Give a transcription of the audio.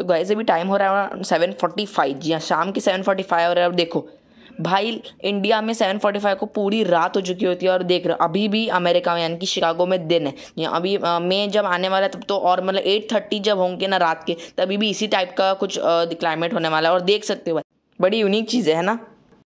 तो गाइस अभी टाइम हो रहा है सेवन फोर्टी फाइव जी हाँ शाम की सेवन फोर्टी फाइव हो रहा है अब देखो भाई इंडिया में सेवन फोर्टी फाइव को पूरी रात हो चुकी होती है और देख रहे हो अभी भी अमेरिका में यानी कि शिकागो में दिन है हाँ, अभी मैं जब आने वाला है तब तो और मतलब एट थर्टी जब होंगे ना रात के तभी भी इसी टाइप का कुछ क्लाइमेट होने वाला है और देख सकते हो भाई बड़ी यूनिक चीज़ है ना